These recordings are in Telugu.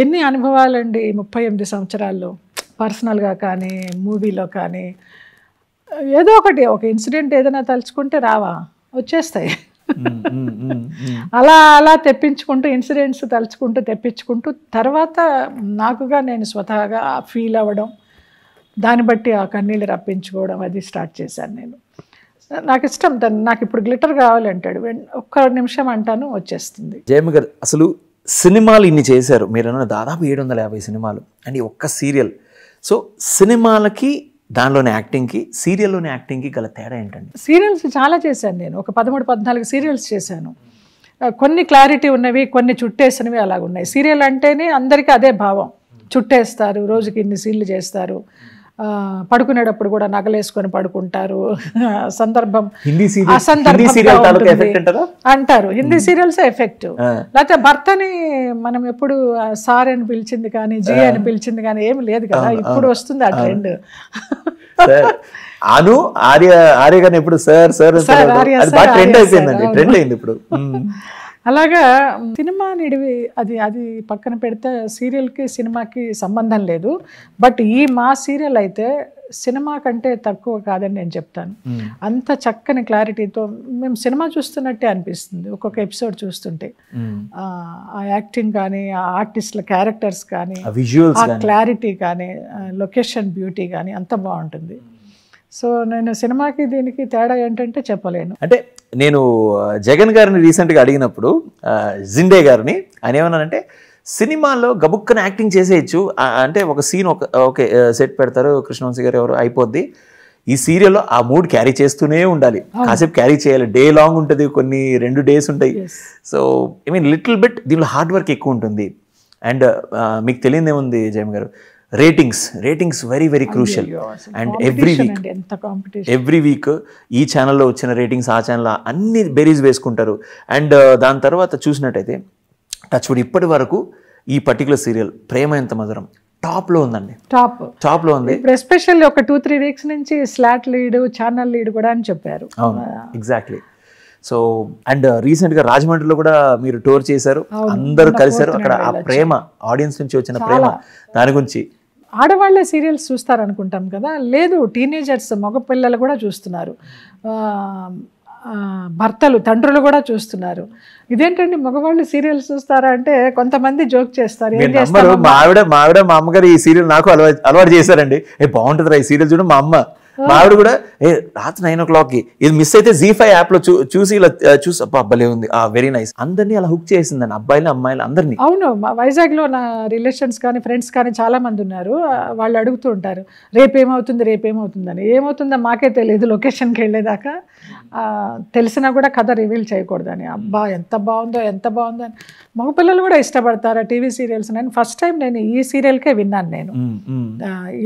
ఎన్ని అనుభవాలండి ముప్పై ఎనిమిది సంవత్సరాల్లో పర్సనల్గా కానీ మూవీలో కానీ ఏదో ఒకటి ఒక ఇన్సిడెంట్ ఏదైనా తలుచుకుంటే రావా వచ్చేస్తాయి అలా అలా తెప్పించుకుంటూ ఇన్సిడెంట్స్ తలుచుకుంటూ తెప్పించుకుంటూ తర్వాత నాకుగా నేను స్వతహాగా ఫీల్ అవ్వడం దాన్ని బట్టి ఆ కన్నీళ్ళు రప్పించుకోవడం అది స్టార్ట్ చేశాను నేను నాకు ఇష్టం దాన్ని నాకు ఇప్పుడు గ్లిటర్ కావాలంటాడు ఒక్క నిమిషం అంటాను వచ్చేస్తుంది జయమ్మ గారు అసలు సినిమాలు ఇన్ని చేశారు మీరన్న దాదాపు ఏడు వందల యాభై సినిమాలు అండ్ ఒక్క సీరియల్ సో సినిమాలకి దానిలోని యాక్టింగ్కి సీరియల్లోని యాక్టింగ్కి గల తేడా ఏంటండి సీరియల్స్ చాలా చేశాను నేను ఒక పదమూడు పద్నాలుగు సీరియల్స్ చేశాను కొన్ని క్లారిటీ ఉన్నవి కొన్ని చుట్టేసినవి అలాగున్నాయి సీరియల్ అంటేనే అందరికీ అదే భావం చుట్టేస్తారు రోజుకి ఇన్ని సీన్లు చేస్తారు పడుకునేటప్పుడు కూడా నగలేసుకొని పడుకుంటారు సందర్భం అంటారు హిందీ సీరియల్స్ ఎఫెక్ట్ లేకపోతే భర్తని మనం ఎప్పుడు సార్ అని పిలిచింది కానీ జీ అని పిలిచింది కానీ ఏమి లేదు కదా ఇప్పుడు వస్తుంది ఆ ట్రెండ్ అను ఆర్య ఆర్య గారిని ఎప్పుడు సార్ సార్ అది బాగా ట్రెండ్ అయిపోయిందండి ట్రెండ్ అయింది ఇప్పుడు అలాగా సినిమా నిడివి అది అది పక్కన పెడితే సీరియల్కి సినిమాకి సంబంధం లేదు బట్ ఈ మా సీరియల్ అయితే సినిమా కంటే తక్కువ కాదని నేను చెప్తాను అంత చక్కని క్లారిటీతో మేము సినిమా చూస్తున్నట్టే అనిపిస్తుంది ఒక్కొక్క ఎపిసోడ్ చూస్తుంటే ఆ యాక్టింగ్ కానీ ఆ ఆర్టిస్ట్ల క్యారెక్టర్స్ కానీ ఆ క్లారిటీ కానీ లొకేషన్ బ్యూటీ కానీ అంత బాగుంటుంది సో నేను సినిమాకి దీనికి తేడా ఏంటంటే చెప్పలేను అంటే నేను జగన్ గారిని రీసెంట్గా అడిగినప్పుడు జిండే గారిని ఆయన ఏమన్నానంటే సినిమాలో గబుక్కన యాక్టింగ్ చేసేయచ్చు అంటే ఒక సీన్ ఒక ఓకే సెట్ పెడతారు కృష్ణవంశీ గారు ఎవరు అయిపోద్ది ఈ సీరియల్లో ఆ మూడ్ క్యారీ చేస్తూనే ఉండాలి కాసేపు క్యారీ చేయాలి డే లాంగ్ ఉంటుంది కొన్ని రెండు డేస్ ఉంటాయి so I mean little bit దీనిలో హార్డ్ వర్క్ ఎక్కువ ఉంటుంది అండ్ మీకు తెలియదేముంది జయమ్ గారు ratings ratings very very crucial and every week every week ఈ ఛానల్లో వచ్చిన రేటింగ్స్ ఆ ఛానల్ అన్ని బెరీస్ వేసుకుంటారు అండ్ uh, దాని తర్వాత చూసినట్టయితే వుడ్ ఇప్పటి వరకు ఈ పర్టికులర్ సీరియల్ ప్రేమ ఎంత మధురం టాప్ లో ఉందండి టాప్ టాప్ లో ఉంది ఇప్పుడు ఎస్పెషల్లీ ఒక టూ త్రీ వీక్స్ నుంచి స్లాట్ లీడ్ ఛానల్ లీడ్ కూడా అని చెప్పారు అవును ఎగ్జాక్ట్లీ సో అండ్ రీసెంట్ గా రాజమండ్రిలో కూడా మీరు టూర్ చేశారు అందరూ కలిశారు అక్కడ ఆ ప్రేమ ఆడియన్స్ నుంచి వచ్చిన ప్రేమ దాని గురించి ఆడవాళ్ళే సీరియల్స్ చూస్తారనుకుంటాం కదా లేదు టీనేజర్స్ మగపిల్లలు కూడా చూస్తున్నారు భర్తలు తండ్రులు కూడా చూస్తున్నారు ఇదేంటండి మగవాళ్ళు సీరియల్స్ చూస్తారా అంటే కొంతమంది జోక్ చేస్తారు ఏం చేస్తారు మా ఆవిడ మా ఆవిడ మా అమ్మగారు ఈ సీరియల్ నాకు అలవాటు అలవాటు చేశారండి ఏ బాగుంటుందిరా ఈ సీరియల్ చూడండి మా అమ్మ మా ఆవిడ కూడా ఏ రాత్రి నైన్ ఓ క్లాక్కి ఇది మిస్ అయితే జీ ఫైవ్ యాప్లో చూ చూసి ఇలా చూసి అబ్బా ఉంది ఆ వెరీ నైస్ అందరినీ అలా హుక్ చేసిందని అబ్బాయిలు అమ్మాయిలు అందరినీ అవును మా లో నా రిలేషన్స్ కానీ ఫ్రెండ్స్ కానీ చాలా మంది ఉన్నారు వాళ్ళు అడుగుతూ ఉంటారు రేపేమవుతుంది రేపేమవుతుందని ఏమవుతుందో మాకే తెలియదు లొకేషన్కి వెళ్ళేదాకా తెలిసినా కూడా కథ రివీల్ చేయకూడదని అబ్బా ఎంత బాగుందో ఎంత బాగుందో అని మగపిల్లలు కూడా ఇష్టపడతారు టీవీ సీరియల్స్ నేను ఫస్ట్ టైం నేను ఈ సీరియల్కే విన్నాను నేను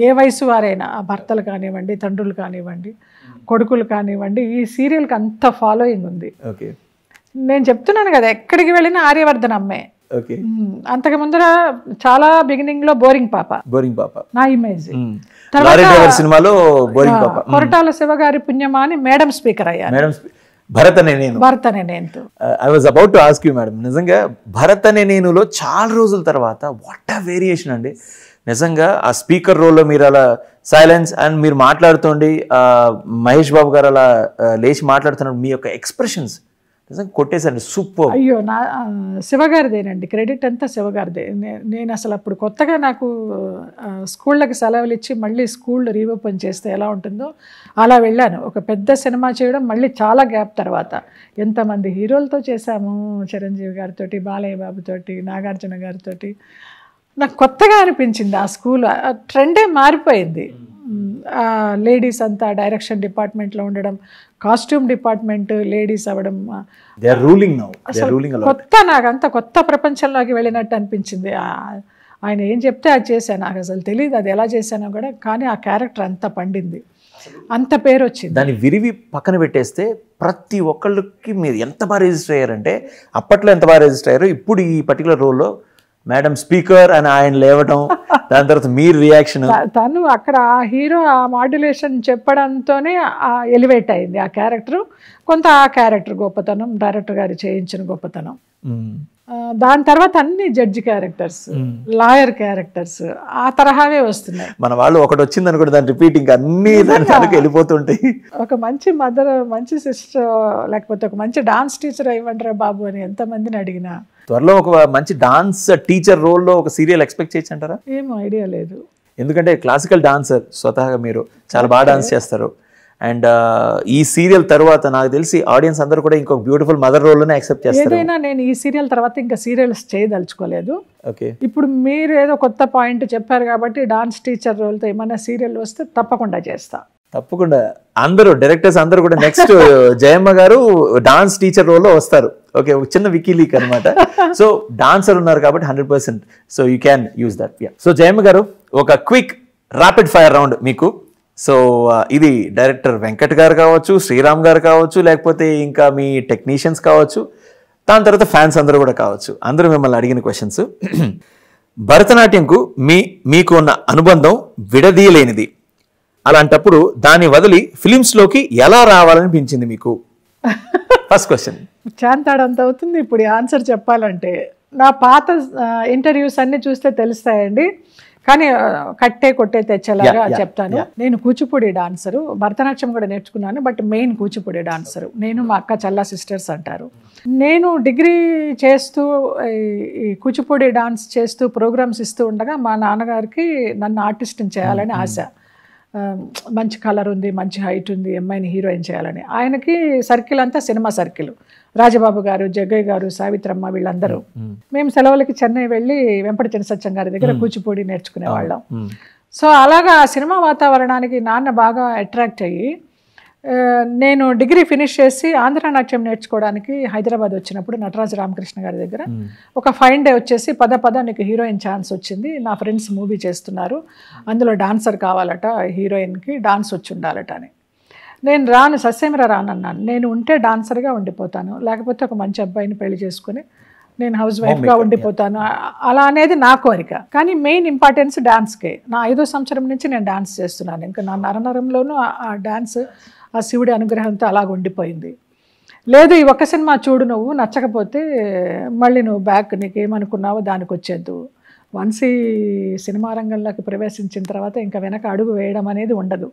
ఏ వయసు వారైనా భర్తలు కానివ్వండి తండ్రులు కానివ్వండి కొడుకులు కానివ్వండి ఈ సీరియల్కి అంత ఫాలోయింగ్ ఉంది ఓకే నేను చెప్తున్నాను కదా ఎక్కడికి వెళ్ళిన ఆర్యవర్ధన్ అమ్మే ఓకే అంతకు ముందర చాలా బిగినింగ్ లో బోరింగ్ పాప బోరింగ్ పాప నా ఇమేజ్ సినిమాలో బోరింగ్ పాప కొరటాల శివగారి పుణ్యమా అని మేడం స్పీకర్ అయ్యా మేడం భరతనే నేను భరతనే అనే నేను I was about to ask you madam నిజంగా భరతనే నేనులో చాలా రోజుల తర్వాత వాట్ వేరియేషన్ అండి నిజంగా ఆ స్పీకర్ రోల్లో మీరు అలా సైలెన్స్ అండ్ మీరు మాట్లాడుతుండి మహేష్ బాబు గారు అలా లేచి మాట్లాడుతున్నారు మీ యొక్క ఎక్స్ప్రెషన్స్ నిజంగా కొట్టేశారు సూపర్ అయ్యో నా శివగారిదేనండి క్రెడిట్ అంతా శివగారిదే నేను అసలు అప్పుడు కొత్తగా నాకు స్కూళ్ళకి సెలవులు ఇచ్చి మళ్ళీ స్కూల్ రీఓపెన్ చేస్తే ఎలా ఉంటుందో అలా వెళ్ళాను ఒక పెద్ద సినిమా చేయడం మళ్ళీ చాలా గ్యాప్ తర్వాత ఎంతమంది హీరోలతో చేశాము చిరంజీవి గారితో బాలయ్య బాబుతోటి నాగార్జున గారితోటి నాకు కొత్తగా అనిపించింది ఆ స్కూల్ ట్రెండే మారిపోయింది లేడీస్ అంతా డైరెక్షన్ డిపార్ట్మెంట్లో ఉండడం కాస్ట్యూమ్ డిపార్ట్మెంట్ లేడీస్ అవ్వడం కొత్త నాకు అంత కొత్త ప్రపంచంలోకి వెళ్ళినట్టు అనిపించింది ఆయన ఏం చెప్తే అది చేశాను నాకు అసలు తెలియదు అది ఎలా చేశానో కూడా కానీ ఆ క్యారెక్టర్ అంత పండింది అంత పేరు వచ్చింది దాన్ని విరివి పక్కన పెట్టేస్తే ప్రతి ఒక్కళ్ళకి మీరు ఎంత బాగా రిజిస్టర్ అయ్యారంటే అప్పట్లో ఎంత బాగా రిజిస్టర్ అయ్యారో ఇప్పుడు ఈ పర్టికులర్ రోల్లో మేడం స్పీకర్ అని ఆయన లేవటం దాని తర్వాత మీరు రియాక్షన్ తను అక్కడ ఆ హీరో ఆ మాడ్యులేషన్ చెప్పడంతోనే ఎలివేట్ అయింది ఆ క్యారెక్టర్ కొంత ఆ క్యారెక్టర్ గొప్పతనం డైరెక్టర్ గారు చేయించిన గొప్పతనం దాని తర్వాత అన్ని జడ్జి క్యారెక్టర్స్ లాయర్ క్యారెక్టర్స్ ఆ తరహావే వస్తున్నాయి మన వాళ్ళు ఒకటి వచ్చింది అనుకుంటే దాని రిపీటింగ్ అన్ని దానికి వెళ్ళిపోతుంటాయి ఒక మంచి మదర్ మంచి సిస్టర్ లేకపోతే ఒక మంచి డాన్స్ టీచర్ అయ్యమంటారా బాబు అని ఎంతమందిని అడిగినా త్వరలో ఒక మంచి డాన్స్ టీచర్ రోల్లో ఒక సీరియల్ ఎక్స్పెక్ట్ చేయొచ్చు అంటారా ఏం ఐడియా లేదు ఎందుకంటే క్లాసికల్ డాన్సర్ స్వతహాగా మీరు చాలా బాగా డాన్స్ చేస్తారు అండ్ uh, ఈ సీరియల్ తర్వాత నాకు తెలిసి ఆడియన్స్ అందరూ కూడా ఇంకొక బ్యూటిఫుల్ మదర్ రోల్ యాక్సెప్ట్ చేస్తారు ఏదైనా నేను ఈ సీరియల్ తర్వాత ఇంకా సీరియల్స్ చేయదలుచుకోలేదు ఓకే ఇప్పుడు మీరు ఏదో కొత్త పాయింట్ చెప్పారు కాబట్టి డాన్స్ టీచర్ రోల్తో ఏమైనా సీరియల్ వస్తే తప్పకుండా చేస్తాను తప్పకుండా అందరూ డైరెక్టర్స్ అందరూ కూడా నెక్స్ట్ జయమ్మ గారు డాన్స్ టీచర్ రోల్లో వస్తారు ఓకే ఒక చిన్న వికీలీక్ అనమాట సో డాన్సర్ ఉన్నారు కాబట్టి hundred percent so you can use that so Jayamma గారు ఒక క్విక్ ర్యాపిడ్ ఫైర్ రౌండ్ మీకు సో uh, ఇది డైరెక్టర్ వెంకట్ గారు కావచ్చు శ్రీరామ్ గారు కావచ్చు లేకపోతే ఇంకా మీ టెక్నీషియన్స్ కావచ్చు దాని తర్వాత ఫ్యాన్స్ అందరూ కూడా కావచ్చు అందరూ మిమ్మల్ని అడిగిన క్వశ్చన్స్ భరతనాట్యంకు మీ మీకు ఉన్న అనుబంధం విడదీయలేనిది అలాంటప్పుడు దాన్ని వదిలి ఫిలిమ్స్ లోకి ఎలా రావాలనిపించింది మీకు ఫస్ట్ క్వశ్చన్ అంత అవుతుంది ఇప్పుడు ఆన్సర్ చెప్పాలంటే నా పాత ఇంటర్వ్యూస్ అన్ని చూస్తే తెలుస్తాయండి కానీ కట్టే కొట్టే తెచ్చేలాగా చెప్తాను నేను కూచిపూడి డాన్సరు భరతనాట్యం కూడా నేర్చుకున్నాను బట్ మెయిన్ కూచిపూడి డాన్సరు నేను మా అక్క చల్ల సిస్టర్స్ అంటారు నేను డిగ్రీ చేస్తూ ఈ కూచిపూడి డాన్స్ చేస్తూ ప్రోగ్రామ్స్ ఇస్తూ ఉండగా మా నాన్నగారికి నన్ను ఆర్టిస్ట్ని చేయాలని mm-hmm. ఆశ మంచి కలర్ ఉంది మంచి హైట్ ఉంది అమ్మాయిని హీరోయిన్ చేయాలని ఆయనకి సర్కిల్ అంతా సినిమా సర్కిల్ రాజబాబు గారు జగ్గయ్య గారు సావిత్రమ్మ వీళ్ళందరూ మేము సెలవులకి చెన్నై వెళ్ళి వెంపటి చినసత్యం గారి దగ్గర కూచిపూడి నేర్చుకునే వాళ్ళం సో అలాగా ఆ సినిమా వాతావరణానికి నాన్న బాగా అట్రాక్ట్ అయ్యి నేను డిగ్రీ ఫినిష్ చేసి ఆంధ్ర నాట్యం నేర్చుకోవడానికి హైదరాబాద్ వచ్చినప్పుడు నటరాజు రామకృష్ణ గారి దగ్గర ఒక ఫైన్ డే వచ్చేసి పద పద నీకు హీరోయిన్ ఛాన్స్ వచ్చింది నా ఫ్రెండ్స్ మూవీ చేస్తున్నారు అందులో డాన్సర్ కావాలట హీరోయిన్కి డాన్స్ వచ్చి ఉండాలట అని నేను రాను సస్యమిర రానన్నాను నేను ఉంటే డాన్సర్గా ఉండిపోతాను లేకపోతే ఒక మంచి అబ్బాయిని పెళ్లి చేసుకుని నేను హౌస్ వైఫ్గా ఉండిపోతాను అలా అనేది నా కోరిక కానీ మెయిన్ ఇంపార్టెన్స్ డాన్స్కే నా ఐదో సంవత్సరం నుంచి నేను డాన్స్ చేస్తున్నాను ఇంకా నా నరనరంలోనూ ఆ డాన్స్ ఆ శివుడి అనుగ్రహంతో అలాగ ఉండిపోయింది లేదు ఈ ఒక్క సినిమా చూడు నువ్వు నచ్చకపోతే మళ్ళీ నువ్వు బ్యాక్ నీకు ఏమనుకున్నావో దానికి వచ్చేద్దు వన్సీ సినిమా రంగంలోకి ప్రవేశించిన తర్వాత ఇంకా వెనక అడుగు వేయడం అనేది ఉండదు